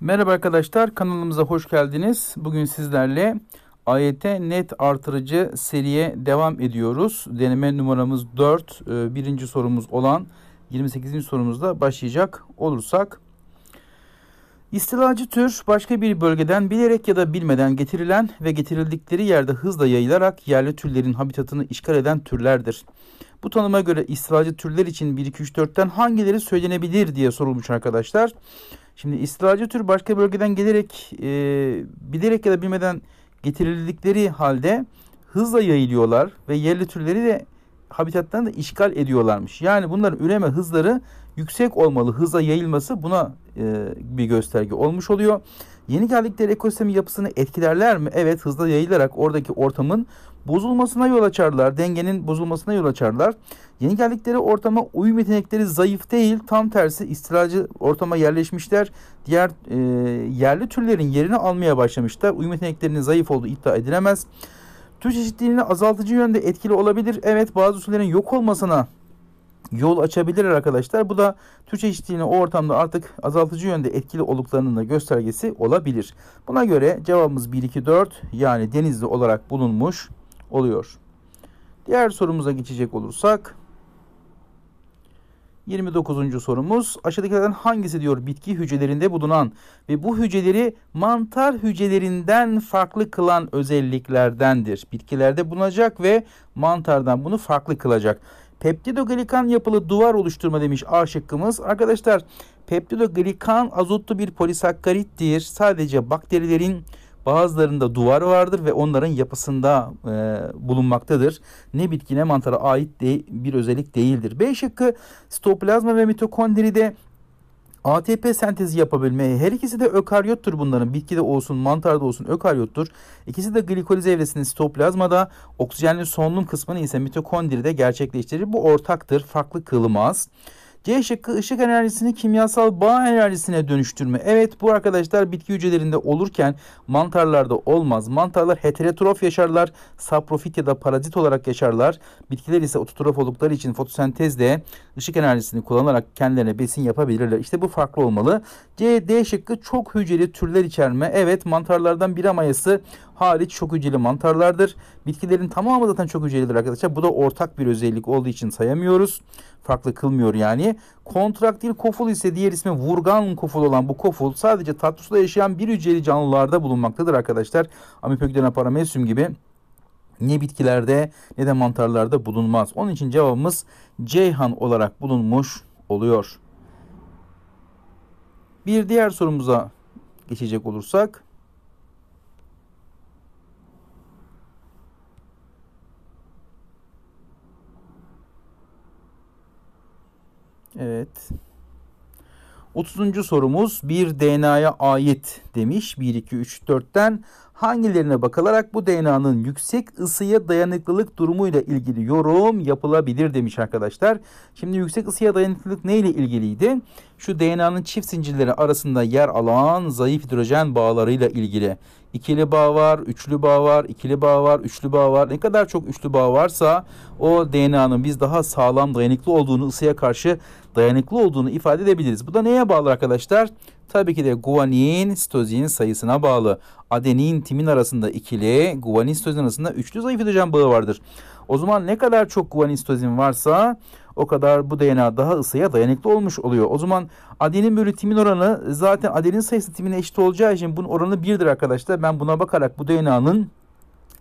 Merhaba arkadaşlar kanalımıza hoş geldiniz. Bugün sizlerle AYT net artırıcı seriye devam ediyoruz. Deneme numaramız 4. Ee, birinci sorumuz olan 28. sorumuzda başlayacak olursak. İstilacı tür başka bir bölgeden bilerek ya da bilmeden getirilen ve getirildikleri yerde hızla yayılarak yerli türlerin habitatını işgal eden türlerdir. Bu tanıma göre istilacı türler için 1, 2, 3, 4'ten hangileri söylenebilir diye sorulmuş arkadaşlar. Şimdi istilacı tür başka bölgeden gelerek e, bilerek ya da bilmeden getirildikleri halde hızla yayılıyorlar ve yerli türleri de habitattan da işgal ediyorlarmış. Yani bunların üreme hızları yüksek olmalı. Hızla yayılması buna e, bir gösterge olmuş oluyor. Yeni geldikleri ekosistemin yapısını etkilerler mi? Evet hızla yayılarak oradaki ortamın bozulmasına yol açarlar. Dengenin bozulmasına yol açarlar. Yeni geldikleri ortama uyum yetenekleri zayıf değil. Tam tersi istilacı ortama yerleşmişler. Diğer e, yerli türlerin yerini almaya başlamışlar. Uyum yeteneklerinin zayıf olduğu iddia edilemez. Tür çeşitliliğini azaltıcı yönde etkili olabilir. Evet bazı türlerin yok olmasına yol açabilir arkadaşlar. Bu da tür çeşitliliğini o ortamda artık azaltıcı yönde etkili olduklarının da göstergesi olabilir. Buna göre cevabımız 1, 2, 4 yani denizli olarak bulunmuş oluyor. Diğer sorumuza geçecek olursak 29. sorumuz aşağıdakilerden hangisi diyor bitki hücrelerinde bulunan ve bu hücreleri mantar hücrelerinden farklı kılan özelliklerdendir. Bitkilerde bulunacak ve mantardan bunu farklı kılacak. Peptidoglikan yapılı duvar oluşturma demiş A şıkkımız. Arkadaşlar peptidoglikan azotlu bir polisakkarittir. Sadece bakterilerin Bazılarında duvar vardır ve onların yapısında e, bulunmaktadır. Ne bitki ne mantara ait de, bir özellik değildir. B şıkkı stoplazma ve mitokondride ATP sentezi yapabilmeye her ikisi de ökaryottur bunların. Bitkide olsun, mantarda olsun ökaryottur. İkisi de glikoliz evresinin sitoplazmada, oksijenli solunum kısmını ise mitokondride gerçekleştirir. Bu ortaktır, farklı kılmaz. C şıkkı ışık enerjisini kimyasal bağ enerjisine dönüştürme. Evet bu arkadaşlar bitki hücrelerinde olurken mantarlarda olmaz. Mantarlar heterotrof yaşarlar. Saprofit ya da parazit olarak yaşarlar. Bitkiler ise ototrof oldukları için fotosentezde ışık enerjisini kullanarak kendilerine besin yapabilirler. İşte bu farklı olmalı. C, D şıkkı çok hücreli türler içerme. Evet mantarlardan bira mayası hariç çok hücreli mantarlardır. Bitkilerin tamamı zaten çok hücrelidir arkadaşlar. Bu da ortak bir özellik olduğu için sayamıyoruz farklı kılmıyor yani. Kontrak değil koful ise diğer ismi vurgan koful olan bu koful sadece tatlı yaşayan bir hücreli canlılarda bulunmaktadır arkadaşlar. Amipögdena paramecium gibi ne bitkilerde ne de mantarlarda bulunmaz. Onun için cevabımız Ceyhan olarak bulunmuş oluyor. Bir diğer sorumuza geçecek olursak Evet. 30. sorumuz bir DNA'ya ait demiş. 1, 2, 3, 4'ten hangilerine bakılarak bu DNA'nın yüksek ısıya dayanıklılık durumuyla ilgili yorum yapılabilir demiş arkadaşlar. Şimdi yüksek ısıya dayanıklılık ne ile ilgiliydi? Şu DNA'nın çift zincirleri arasında yer alan zayıf hidrojen bağlarıyla ilgili. İkili bağ var, üçlü bağ var, ikili bağ var, üçlü bağ var. Ne kadar çok üçlü bağ varsa o DNA'nın biz daha sağlam dayanıklı olduğunu, ısıya karşı dayanıklı olduğunu ifade edebiliriz. Bu da neye bağlı arkadaşlar? Tabii ki de guanin sitozin sayısına bağlı. Adenin timin arasında ikili, guanin sitozin arasında üçlü zayıf hidrojen bağı vardır. O zaman ne kadar çok guanin sitozin varsa o kadar bu DNA daha ısıya dayanıklı olmuş oluyor. O zaman adenin bölü timin oranı zaten adenin sayısı timine eşit olacağı için bunun oranı birdir arkadaşlar. Ben buna bakarak bu DNA'nın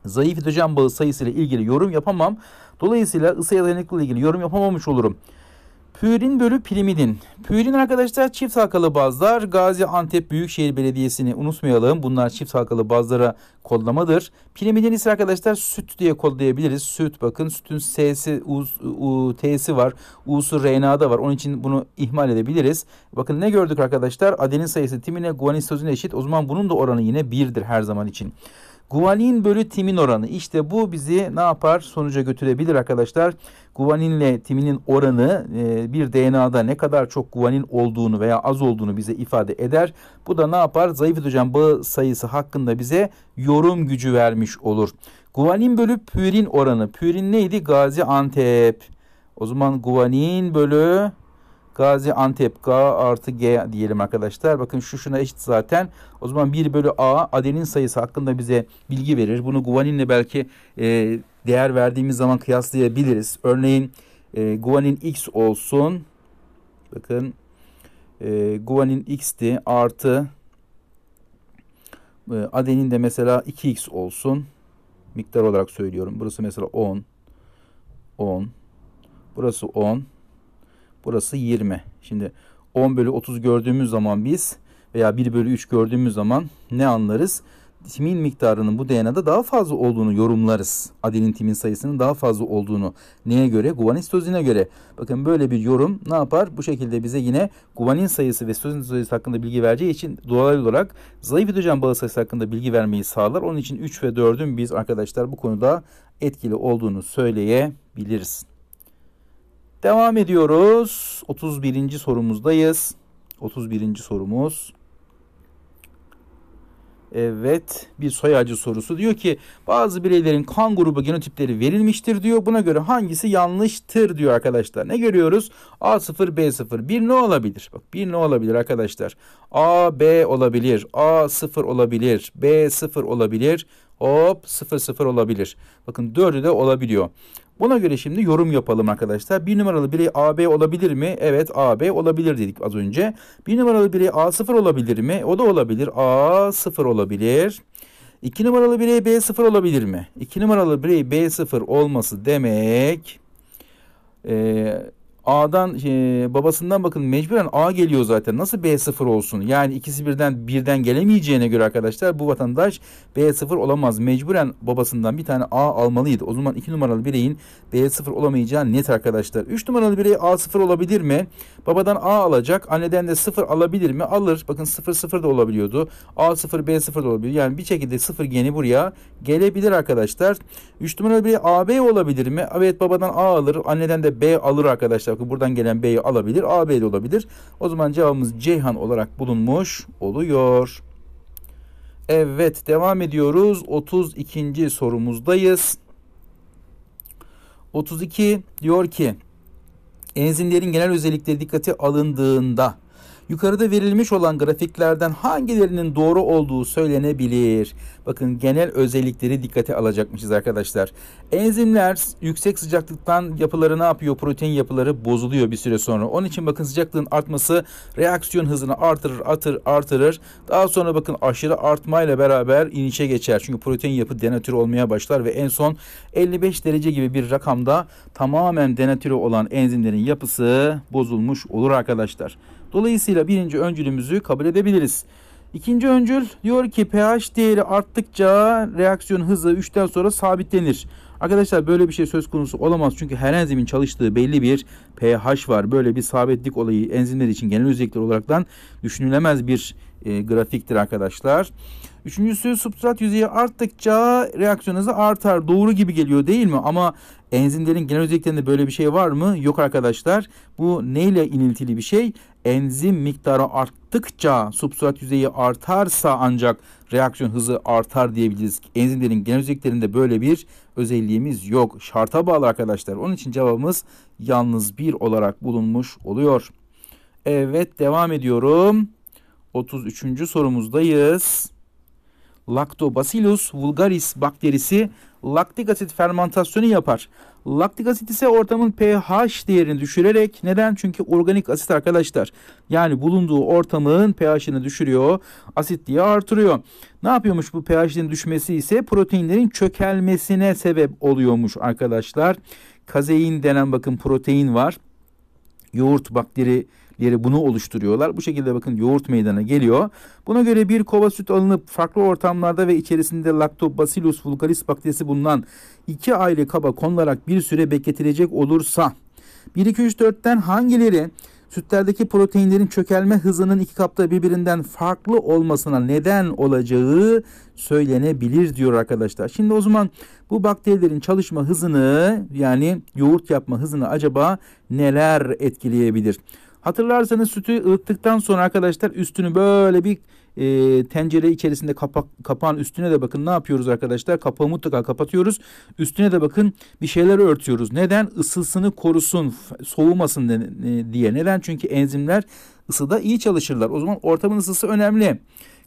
zayıf hidrojen bağı sayısıyla ilgili yorum yapamam. Dolayısıyla ısıya dayanıklı ile ilgili yorum yapamamış olurum. Pürin bölü pirimidin. Pürin arkadaşlar çift halkalı bazlar. Gazi Antep Büyükşehir Belediyesi'ni unutmayalım. Bunlar çift halkalı bazlara kodlamadır. Pirimidin ise arkadaşlar süt diye kodlayabiliriz. Süt bakın sütün S'si, T'si var. U'su RNA'da var. Onun için bunu ihmal edebiliriz. Bakın ne gördük arkadaşlar? Adenin sayısı timine guanin guanisozine eşit. O zaman bunun da oranı yine 1'dir her zaman için. Guvalin bölü timin oranı. işte bu bizi ne yapar? Sonuca götürebilir arkadaşlar. Guvaninle timinin oranı e, bir DNA'da ne kadar çok guvanin olduğunu veya az olduğunu bize ifade eder. Bu da ne yapar? Zayıf hidrojen bağı sayısı hakkında bize yorum gücü vermiş olur. Guvanin bölü pürin oranı. Pürin neydi? Gaziantep. O zaman guvanin bölü Gazi Antep G artı G diyelim arkadaşlar. Bakın şu şuna eşit zaten. O zaman 1 bölü A adenin sayısı hakkında bize bilgi verir. Bunu guvaninle belki e, değer verdiğimiz zaman kıyaslayabiliriz. Örneğin e, guvanin X olsun. Bakın e, guvanin X'ti artı e, adenin de mesela 2X olsun. Miktar olarak söylüyorum. Burası mesela 10. 10. Burası 10. Burası 20. Şimdi 10 bölü 30 gördüğümüz zaman biz veya 1 bölü 3 gördüğümüz zaman ne anlarız? Timin miktarının bu DNA'da daha fazla olduğunu yorumlarız. Adenin timin sayısının daha fazla olduğunu. Neye göre? Guvanin sitozine göre. Bakın böyle bir yorum ne yapar? Bu şekilde bize yine guvanin sayısı ve sitozin sayısı hakkında bilgi vereceği için doğal olarak zayıf hidrojen bağı sayısı hakkında bilgi vermeyi sağlar. Onun için 3 ve 4'ün biz arkadaşlar bu konuda etkili olduğunu söyleyebiliriz. Devam ediyoruz. 31. sorumuzdayız. 31. sorumuz. Evet bir soyacı sorusu diyor ki bazı bireylerin kan grubu genotipleri verilmiştir diyor. Buna göre hangisi yanlıştır diyor arkadaşlar. Ne görüyoruz? A0 B0 bir ne olabilir? Bak bir ne olabilir arkadaşlar? A B olabilir. A0 olabilir. B0 olabilir hop 0 0 olabilir. Bakın 4'ü de olabiliyor. Buna göre şimdi yorum yapalım arkadaşlar. Bir numaralı birey AB olabilir mi? Evet AB olabilir dedik az önce. Bir numaralı birey A0 olabilir mi? O da olabilir. A0 olabilir. 2 numaralı birey B0 olabilir mi? 2 numaralı birey B0 olması demek e, A'dan e, babasından bakın mecburen A geliyor zaten. Nasıl B0 olsun? Yani ikisi birden birden gelemeyeceğine göre arkadaşlar bu vatandaş B0 olamaz. Mecburen babasından bir tane A almalıydı. O zaman 2 numaralı bireyin B0 olamayacağı net arkadaşlar. 3 numaralı birey A0 olabilir mi? Babadan A alacak. Anneden de 0 alabilir mi? Alır. Bakın 0 0 da olabiliyordu. A0 B0 da olabiliyor. Yani bir şekilde 0 geni buraya gelebilir arkadaşlar. 3 numaralı birey AB olabilir mi? Evet babadan A alır. Anneden de B alır arkadaşlar. Bakın buradan gelen B'yi alabilir. A B'li olabilir. O zaman cevabımız Ceyhan olarak bulunmuş oluyor. Evet devam ediyoruz. 32. sorumuzdayız. 32 diyor ki enzimlerin genel özellikleri dikkate alındığında Yukarıda verilmiş olan grafiklerden hangilerinin doğru olduğu söylenebilir. Bakın genel özellikleri dikkate alacakmışız arkadaşlar. Enzimler yüksek sıcaklıktan yapıları ne yapıyor? Protein yapıları bozuluyor bir süre sonra. Onun için bakın sıcaklığın artması reaksiyon hızını artırır, atır, artırır. Daha sonra bakın aşırı artmayla beraber inişe geçer. Çünkü protein yapı denatür olmaya başlar ve en son 55 derece gibi bir rakamda tamamen denatüre olan enzimlerin yapısı bozulmuş olur arkadaşlar. Dolayısıyla birinci öncülümüzü kabul edebiliriz. İkinci öncül diyor ki pH değeri arttıkça reaksiyon hızı 3'ten sonra sabitlenir. Arkadaşlar böyle bir şey söz konusu olamaz çünkü her enzimin çalıştığı belli bir pH var. Böyle bir sabitlik olayı enzimler için genel özellikler olaraktan düşünülemez bir e, grafiktir arkadaşlar. Üçüncüsü substrat yüzeyi arttıkça reaksiyon hızı artar. Doğru gibi geliyor değil mi? Ama enzimlerin genel özelliklerinde böyle bir şey var mı? Yok arkadaşlar. Bu neyle iniltili bir şey? Enzim miktarı arttıkça substrat yüzeyi artarsa ancak reaksiyon hızı artar diyebiliriz. Enzimlerin genel özelliklerinde böyle bir özelliğimiz yok. Şarta bağlı arkadaşlar. Onun için cevabımız yalnız bir olarak bulunmuş oluyor. Evet devam ediyorum. 33. sorumuzdayız. Lactobacillus vulgaris bakterisi laktik asit fermentasyonu yapar. Laktik asit ise ortamın pH değerini düşürerek neden? Çünkü organik asit arkadaşlar. Yani bulunduğu ortamın pH'ini düşürüyor, asitliği artırıyor. Ne yapıyormuş bu pH'in düşmesi ise proteinlerin çökelmesine sebep oluyormuş arkadaşlar. Kazein denen bakın protein var. Yoğurt bakteri Yeri bunu oluşturuyorlar. Bu şekilde bakın yoğurt meydana geliyor. Buna göre bir kova süt alınıp farklı ortamlarda ve içerisinde Lactobacillus vulgaris bakterisi bulunan iki ayrı kaba konularak bir süre bekletilecek olursa 1 2 3 4'ten hangileri sütlerdeki proteinlerin çökelme hızının iki kapta birbirinden farklı olmasına neden olacağı söylenebilir diyor arkadaşlar. Şimdi o zaman bu bakterilerin çalışma hızını yani yoğurt yapma hızını acaba neler etkileyebilir? Hatırlarsanız sütü ılıttıktan sonra arkadaşlar üstünü böyle bir e, tencere içerisinde kapak, kapağın üstüne de bakın ne yapıyoruz arkadaşlar? Kapağı mutlaka kapatıyoruz. Üstüne de bakın bir şeyler örtüyoruz. Neden? Isısını korusun, soğumasın e, diye. Neden? Çünkü enzimler ısıda iyi çalışırlar. O zaman ortamın ısısı önemli.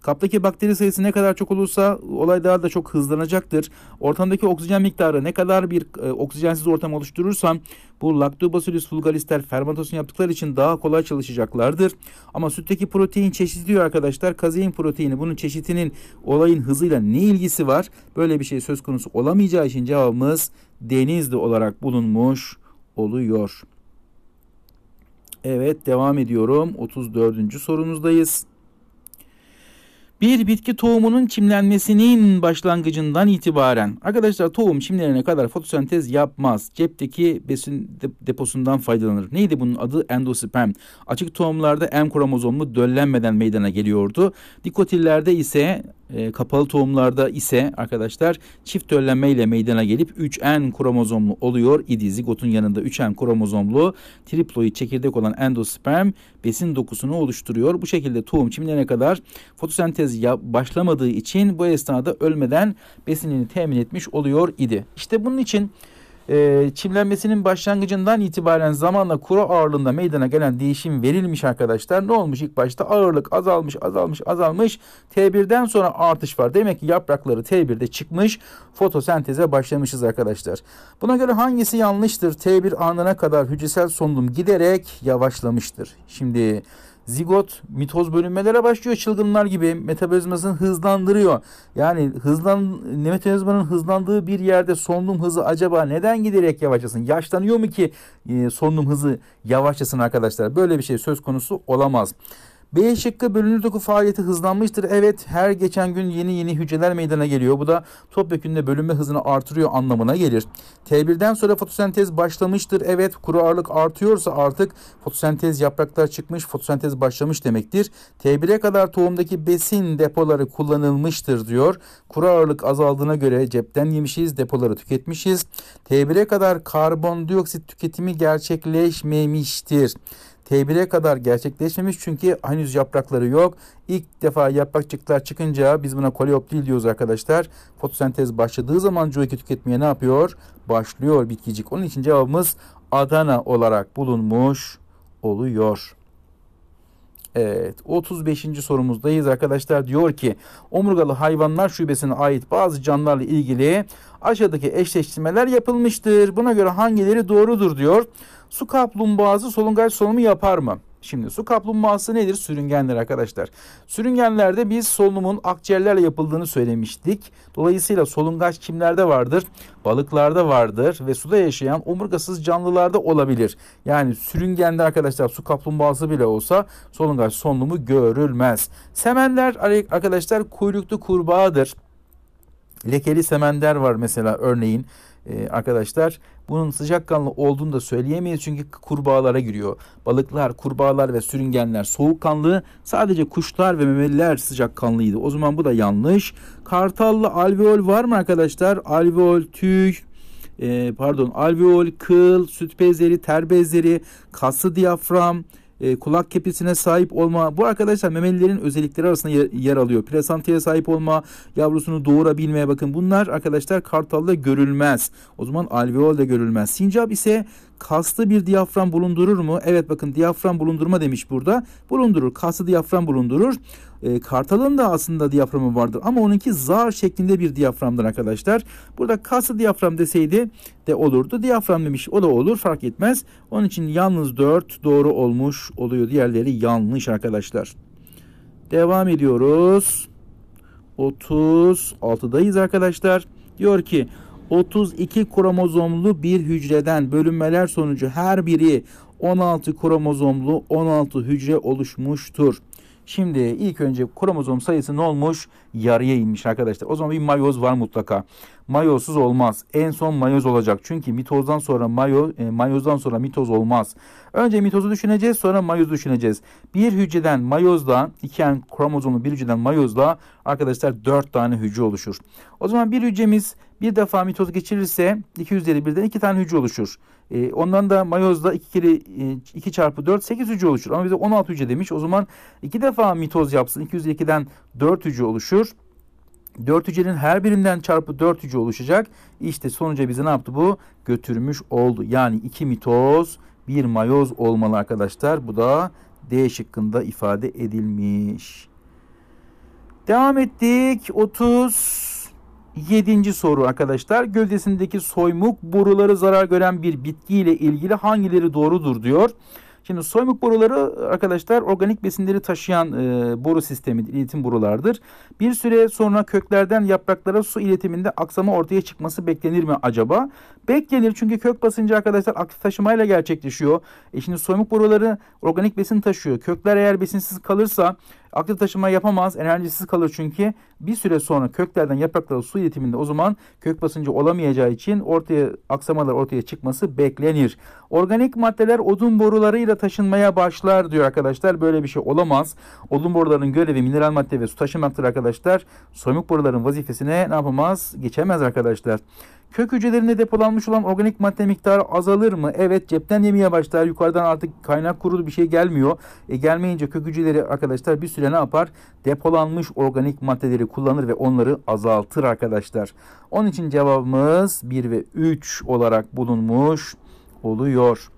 Kaptaki bakteri sayısı ne kadar çok olursa olay daha da çok hızlanacaktır. Ortamdaki oksijen miktarı ne kadar bir e, oksijensiz ortam oluşturursam bu Lactobacillus vulgalister fermentasyon yaptıkları için daha kolay çalışacaklardır. Ama sütteki protein çeşidi diyor arkadaşlar. Kazein proteini bunun çeşitinin olayın hızıyla ne ilgisi var? Böyle bir şey söz konusu olamayacağı için cevabımız denizli olarak bulunmuş oluyor. Evet devam ediyorum. 34. sorumuzdayız bir bitki tohumunun çimlenmesinin başlangıcından itibaren arkadaşlar tohum çimlerine kadar fotosentez yapmaz. Cepteki besin deposundan faydalanır. Neydi bunun adı? Endosperm. Açık tohumlarda M kromozomlu döllenmeden meydana geliyordu. Dikotillerde ise e, kapalı tohumlarda ise arkadaşlar çift töllenme ile meydana gelip 3N kromozomlu oluyor idi. Zigotun yanında 3N kromozomlu triploid çekirdek olan endosperm besin dokusunu oluşturuyor. Bu şekilde tohum çimlene kadar fotosentez başlamadığı için bu esnada ölmeden besinini temin etmiş oluyor idi. İşte bunun için e, çimlenmesinin başlangıcından itibaren zamanla kuru ağırlığında meydana gelen değişim verilmiş arkadaşlar. Ne olmuş ilk başta? Ağırlık azalmış, azalmış, azalmış. T1'den sonra artış var. Demek ki yaprakları T1'de çıkmış. Fotosenteze başlamışız arkadaşlar. Buna göre hangisi yanlıştır? T1 anına kadar hücresel solunum giderek yavaşlamıştır. Şimdi zigot mitoz bölünmelere başlıyor çılgınlar gibi metabolizmasını hızlandırıyor. Yani hızlan metabolizmanın hızlandığı bir yerde solunum hızı acaba neden giderek yavaşlasın? Yaşlanıyor mu ki e, solunum hızı yavaşlasın arkadaşlar? Böyle bir şey söz konusu olamaz. B şıkkı bölünür doku faaliyeti hızlanmıştır. Evet her geçen gün yeni yeni hücreler meydana geliyor. Bu da topyekünde bölünme hızını artırıyor anlamına gelir. T1'den sonra fotosentez başlamıştır. Evet kuru ağırlık artıyorsa artık fotosentez yapraklar çıkmış fotosentez başlamış demektir. T1'e kadar tohumdaki besin depoları kullanılmıştır diyor. Kuru ağırlık azaldığına göre cepten yemişiz depoları tüketmişiz. T1'e kadar karbondioksit tüketimi gerçekleşmemiştir. T1'e kadar gerçekleşmemiş çünkü henüz yaprakları yok. İlk defa yaprakçıklar çıkınca biz buna koleoptil diyoruz arkadaşlar. Fotosentez başladığı zaman CO2 tüketmeye ne yapıyor? Başlıyor bitkicik. Onun için cevabımız Adana olarak bulunmuş oluyor. Evet 35. sorumuzdayız arkadaşlar diyor ki omurgalı hayvanlar şubesine ait bazı canlılarla ilgili aşağıdaki eşleştirmeler yapılmıştır. Buna göre hangileri doğrudur diyor. Su kaplumbağası solungaç solunumu yapar mı? Şimdi su kaplumbağası nedir? Sürüngenler arkadaşlar. Sürüngenlerde biz solunumun akciğerlerle yapıldığını söylemiştik. Dolayısıyla solungaç kimlerde vardır? Balıklarda vardır ve suda yaşayan omurgasız canlılarda olabilir. Yani sürüngende arkadaşlar su kaplumbağası bile olsa solungaç solunumu görülmez. Semenler arkadaşlar kuyruklu kurbağadır. Lekeli semender var mesela örneğin e, arkadaşlar. Bunun sıcakkanlı olduğunu da söyleyemeyiz çünkü kurbağalara giriyor. Balıklar, kurbağalar ve sürüngenler soğukkanlı. Sadece kuşlar ve memeliler sıcakkanlıydı. O zaman bu da yanlış. Kartallı alveol var mı arkadaşlar? Alveol, tüy, e, pardon alveol, kıl, süt bezleri, ter bezleri, kası diyafram, e, kulak kepçesine sahip olma. Bu arkadaşlar memelilerin özellikleri arasında yer, yer alıyor. Plasantaya sahip olma, yavrusunu doğurabilmeye bakın. Bunlar arkadaşlar kartalda görülmez. O zaman alveolda görülmez. Sincap ise kaslı bir diyafram bulundurur mu? Evet bakın diyafram bulundurma demiş burada. Bulundurur. Kaslı diyafram bulundurur. E, kartalın da aslında diyaframı vardır ama onunki zar şeklinde bir diyaframdır arkadaşlar. Burada kaslı diyafram deseydi de olurdu. Diyafram demiş o da olur fark etmez. Onun için yalnız 4 doğru olmuş oluyor. Diğerleri yanlış arkadaşlar. Devam ediyoruz. 36'dayız arkadaşlar. Diyor ki 32 kromozomlu bir hücreden bölünmeler sonucu her biri 16 kromozomlu 16 hücre oluşmuştur. Şimdi ilk önce kromozom sayısı ne olmuş? Yarıya inmiş arkadaşlar. O zaman bir mayoz var mutlaka. Mayozsuz olmaz. En son mayoz olacak. Çünkü mitozdan sonra mayo, e, mayozdan sonra mitoz olmaz. Önce mitozu düşüneceğiz sonra mayoz düşüneceğiz. Bir hücreden mayozla iki en kromozomlu bir hücreden mayozla arkadaşlar dört tane hücre oluşur. O zaman bir hücremiz bir defa mitoz geçirirse 2 üzeri 1'den 2 tane hücre oluşur. E, ondan da mayozda 2 kere 2 e, çarpı 4 8 hücre oluşur. Ama bize 16 hücre demiş. O zaman 2 defa mitoz yapsın. 2 üzeri 2'den 4 hücre oluşur. 4 hücrenin her birinden çarpı 4 hücre oluşacak. İşte sonuca bize ne yaptı bu? Götürmüş oldu. Yani 2 mitoz, 1 mayoz olmalı arkadaşlar. Bu da D şıkkında ifade edilmiş. Devam ettik. 30 Yedinci soru arkadaşlar gövdesindeki soymuk boruları zarar gören bir bitki ile ilgili hangileri doğrudur diyor. Şimdi soymuk boruları arkadaşlar organik besinleri taşıyan e, boru sistemi iletim borulardır. Bir süre sonra köklerden yapraklara su iletiminde aksama ortaya çıkması beklenir mi acaba? Beklenir çünkü kök basıncı arkadaşlar aktif taşımayla gerçekleşiyor. E şimdi soymuk boruları organik besin taşıyor. Kökler eğer besinsiz kalırsa Aktif taşıma yapamaz, enerjisiz kalır çünkü bir süre sonra köklerden yapraklara su iletiminde o zaman kök basıncı olamayacağı için ortaya aksamalar ortaya çıkması beklenir. Organik maddeler odun borularıyla taşınmaya başlar diyor arkadaşlar. Böyle bir şey olamaz. Odun borularının görevi mineral madde ve su taşımaktır arkadaşlar. Soymuk boruların vazifesine ne yapamaz? Geçemez arkadaşlar. Kök hücrelerinde depolanmış olan organik madde miktarı azalır mı? Evet cepten yemeye başlar. Yukarıdan artık kaynak kurulu bir şey gelmiyor. E, gelmeyince kök hücreleri arkadaşlar bir süre ne yapar? Depolanmış organik maddeleri kullanır ve onları azaltır arkadaşlar. Onun için cevabımız 1 ve 3 olarak bulunmuş oluyor.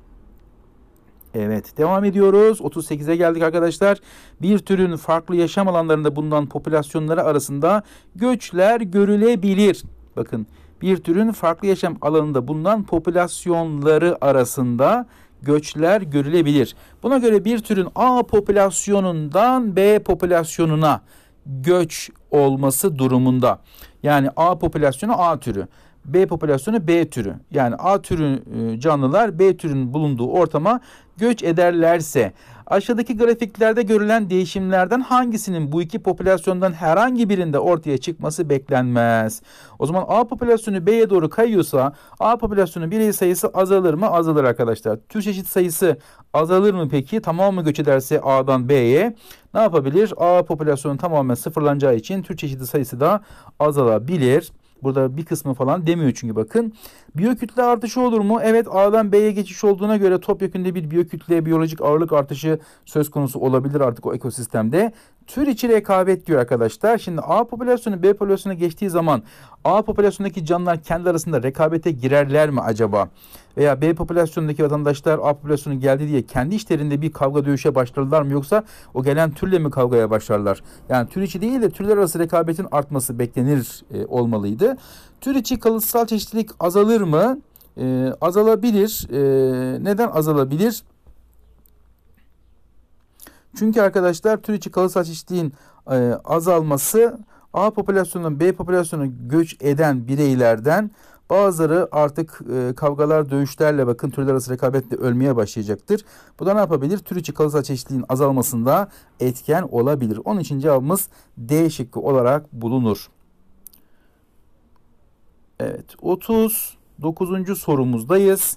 Evet devam ediyoruz. 38'e geldik arkadaşlar. Bir türün farklı yaşam alanlarında bulunan popülasyonları arasında göçler görülebilir. Bakın bir türün farklı yaşam alanında bulunan popülasyonları arasında göçler görülebilir. Buna göre bir türün A popülasyonundan B popülasyonuna göç olması durumunda. Yani A popülasyonu A türü. B popülasyonu B türü. Yani A türü e, canlılar B türünün bulunduğu ortama göç ederlerse aşağıdaki grafiklerde görülen değişimlerden hangisinin bu iki popülasyondan herhangi birinde ortaya çıkması beklenmez. O zaman A popülasyonu B'ye doğru kayıyorsa A popülasyonu birey sayısı azalır mı? Azalır arkadaşlar. Tür çeşit sayısı azalır mı peki? Tamam mı göç ederse A'dan B'ye ne yapabilir? A popülasyonu tamamen sıfırlanacağı için tür çeşidi sayısı da azalabilir. Burada bir kısmı falan demiyor çünkü bakın. Biyokütle artışı olur mu? Evet A'dan B'ye geçiş olduğuna göre topyekünde bir biyokütleye biyolojik ağırlık artışı söz konusu olabilir artık o ekosistemde. Tür içi rekabet diyor arkadaşlar. Şimdi A popülasyonu B popülasyona geçtiği zaman A popülasyondaki canlılar kendi arasında rekabete girerler mi acaba? veya B popülasyonundaki vatandaşlar A popülasyonu geldi diye kendi işlerinde bir kavga dövüşe başlarlar mı yoksa o gelen türle mi kavgaya başlarlar? Yani tür içi değil de türler arası rekabetin artması beklenir e, olmalıydı. Tür içi kalıtsal çeşitlilik azalır mı? E, azalabilir. E, neden azalabilir? Çünkü arkadaşlar tür içi kalıtsal çeşitliğin e, azalması A popülasyonunun B popülasyonuna göç eden bireylerden Bazıları artık e, kavgalar, dövüşlerle bakın türler arası rekabetle ölmeye başlayacaktır. Bu da ne yapabilir? Tür içi kalıtsal çeşitliliğin azalmasında etken olabilir. Onun için cevabımız D şıkkı olarak bulunur. Evet 39. sorumuzdayız.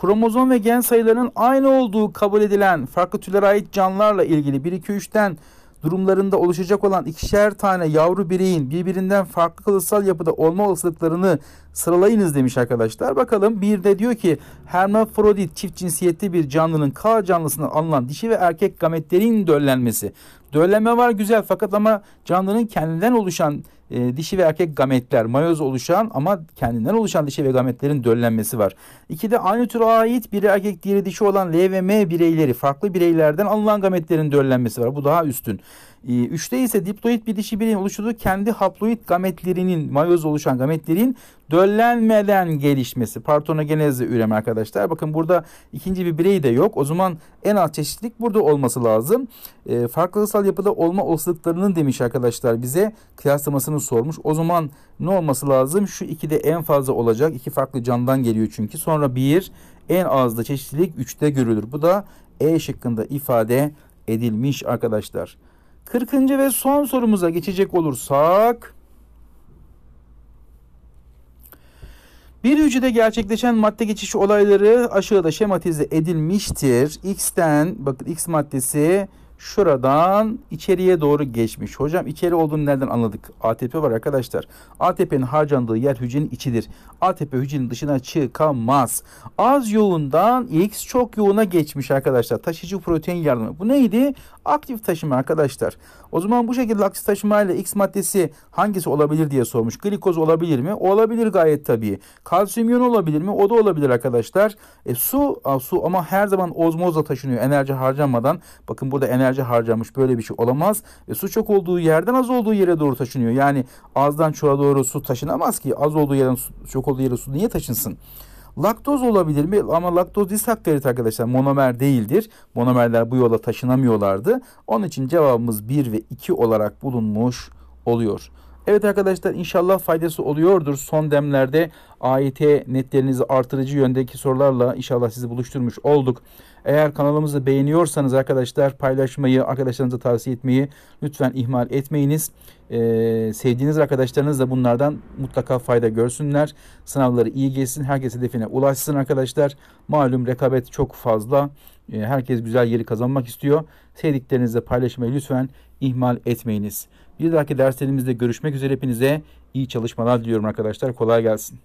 Kromozom ve gen sayılarının aynı olduğu kabul edilen farklı türlere ait canlılarla ilgili 1 2 3'ten durumlarında oluşacak olan ikişer tane yavru bireyin birbirinden farklı kalıtsal yapıda olma olasılıklarını sıralayınız demiş arkadaşlar. Bakalım bir de diyor ki hermafrodit çift cinsiyetli bir canlının K canlısına alınan dişi ve erkek gametlerin döllenmesi. Döllenme var güzel fakat ama canlının kendinden oluşan e, dişi ve erkek gametler, mayoz oluşan ama kendinden oluşan dişi ve gametlerin döllenmesi var. İki de aynı türe ait biri erkek diğeri dişi olan L ve M bireyleri farklı bireylerden alınan gametlerin döllenmesi var. Bu daha üstün. 3'te ee, ise diploid bir dişi bireyin oluşturduğu kendi haploid gametlerinin, mayoz oluşan gametlerin döllenmeden gelişmesi. Partonogenezle üreme arkadaşlar. Bakın burada ikinci bir birey de yok. O zaman en az çeşitlilik burada olması lazım. E, farklılıksal yapıda olma olasılıklarının demiş arkadaşlar bize kıyaslamasını sormuş. O zaman ne olması lazım? Şu iki de en fazla olacak. İki farklı candan geliyor çünkü. Sonra bir en azda çeşitlilik 3'te görülür. Bu da E şıkkında ifade edilmiş arkadaşlar. 40. ve son sorumuza geçecek olursak Bir hücrede gerçekleşen madde geçişi olayları aşağıda şematize edilmiştir. X'ten bakın X maddesi şuradan içeriye doğru geçmiş. Hocam içeri olduğunu nereden anladık? ATP var arkadaşlar. ATP'nin harcandığı yer hücrenin içidir. ATP hücrenin dışına çıkamaz. Az yoğundan X çok yoğuna geçmiş arkadaşlar. Taşıcı protein yardımı. Bu neydi? Aktif taşıma arkadaşlar. O zaman bu şekilde aktif taşımayla X maddesi hangisi olabilir diye sormuş. Glikoz olabilir mi? Olabilir gayet tabii. Kalsiyum iyon olabilir mi? O da olabilir arkadaşlar. E, su, a, su ama her zaman ozmozla taşınıyor. Enerji harcamadan. Bakın burada enerji enerji harcamış. Böyle bir şey olamaz. E, su çok olduğu yerden az olduğu yere doğru taşınıyor. Yani azdan çoğa doğru su taşınamaz ki. Az olduğu yerden çok olduğu yere su niye taşınsın? Laktoz olabilir mi? Ama laktoz disakkarit arkadaşlar monomer değildir. Monomerler bu yola taşınamıyorlardı. Onun için cevabımız 1 ve 2 olarak bulunmuş oluyor. Evet arkadaşlar inşallah faydası oluyordur. Son demlerde AYT netlerinizi artırıcı yöndeki sorularla inşallah sizi buluşturmuş olduk. Eğer kanalımızı beğeniyorsanız arkadaşlar paylaşmayı, arkadaşlarınıza tavsiye etmeyi lütfen ihmal etmeyiniz. Ee, sevdiğiniz arkadaşlarınız da bunlardan mutlaka fayda görsünler. Sınavları iyi geçsin, herkes hedefine ulaşsın arkadaşlar. Malum rekabet çok fazla. Ee, herkes güzel yeri kazanmak istiyor. Sevdiklerinizle paylaşmayı lütfen ihmal etmeyiniz. Bir dahaki derslerimizde görüşmek üzere hepinize iyi çalışmalar diliyorum arkadaşlar. Kolay gelsin.